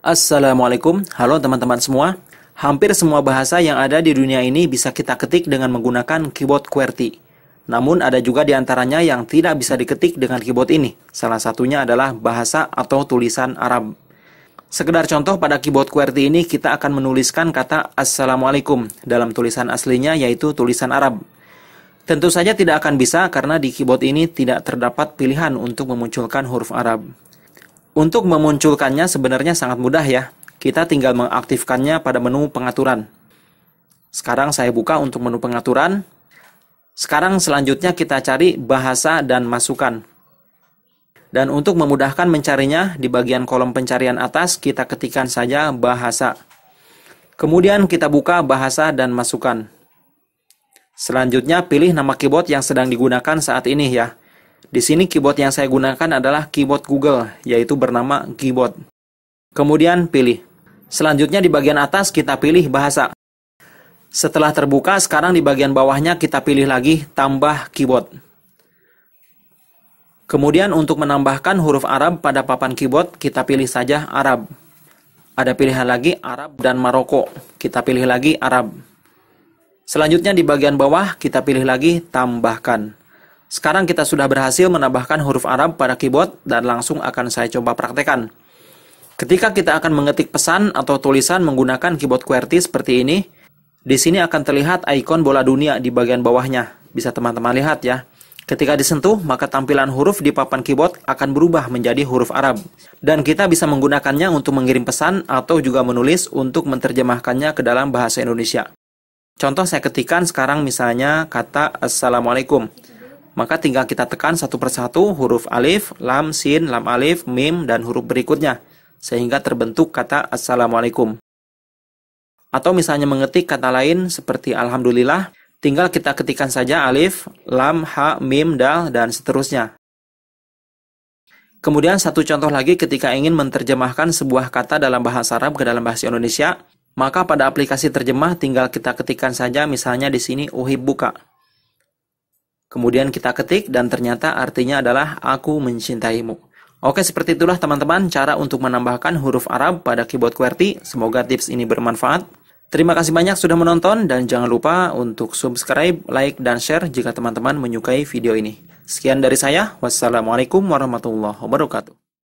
Assalamualaikum, halo teman-teman semua. Hampir semua bahasa yang ada di dunia ini bisa kita ketik dengan menggunakan keyboard QWERTY. Namun ada juga di antaranya yang tidak bisa diketik dengan keyboard ini. Salah satunya adalah bahasa atau tulisan Arab. Sekedar contoh pada keyboard QWERTY ini kita akan menuliskan kata Assalamualaikum dalam tulisan aslinya yaitu tulisan Arab. Tentu saja tidak akan bisa karena di keyboard ini tidak terdapat pilihan untuk memunculkan huruf Arab. Untuk memunculkannya sebenarnya sangat mudah ya. Kita tinggal mengaktifkannya pada menu pengaturan. Sekarang saya buka untuk menu pengaturan. Sekarang selanjutnya kita cari bahasa dan masukan. Dan untuk memudahkan mencarinya, di bagian kolom pencarian atas kita ketikkan saja bahasa. Kemudian kita buka bahasa dan masukan. Selanjutnya pilih nama keyboard yang sedang digunakan saat ini ya. Di sini keyboard yang saya gunakan adalah keyboard Google, yaitu bernama Keyboard. Kemudian pilih. Selanjutnya di bagian atas kita pilih bahasa. Setelah terbuka, sekarang di bagian bawahnya kita pilih lagi tambah keyboard. Kemudian untuk menambahkan huruf Arab pada papan keyboard, kita pilih saja Arab. Ada pilihan lagi Arab dan Maroko. Kita pilih lagi Arab. Selanjutnya di bagian bawah kita pilih lagi tambahkan. Sekarang kita sudah berhasil menambahkan huruf Arab pada keyboard dan langsung akan saya coba praktekan. Ketika kita akan mengetik pesan atau tulisan menggunakan keyboard QWERTY seperti ini, di sini akan terlihat ikon bola dunia di bagian bawahnya. Bisa teman-teman lihat ya. Ketika disentuh, maka tampilan huruf di papan keyboard akan berubah menjadi huruf Arab. Dan kita bisa menggunakannya untuk mengirim pesan atau juga menulis untuk menerjemahkannya ke dalam bahasa Indonesia. Contoh saya ketikkan sekarang misalnya kata Assalamualaikum. Maka tinggal kita tekan satu persatu huruf alif, lam, sin, lam alif, mim, dan huruf berikutnya, sehingga terbentuk kata Assalamualaikum. Atau misalnya mengetik kata lain seperti Alhamdulillah, tinggal kita ketikkan saja alif, lam, ha, mim, dal, dan seterusnya. Kemudian satu contoh lagi ketika ingin menerjemahkan sebuah kata dalam bahasa Arab ke dalam bahasa Indonesia, maka pada aplikasi terjemah tinggal kita ketikkan saja misalnya di sini uhib buka. Kemudian kita ketik dan ternyata artinya adalah aku mencintaimu. Oke, seperti itulah teman-teman cara untuk menambahkan huruf Arab pada keyboard QWERTY. Semoga tips ini bermanfaat. Terima kasih banyak sudah menonton dan jangan lupa untuk subscribe, like, dan share jika teman-teman menyukai video ini. Sekian dari saya, wassalamualaikum warahmatullahi wabarakatuh.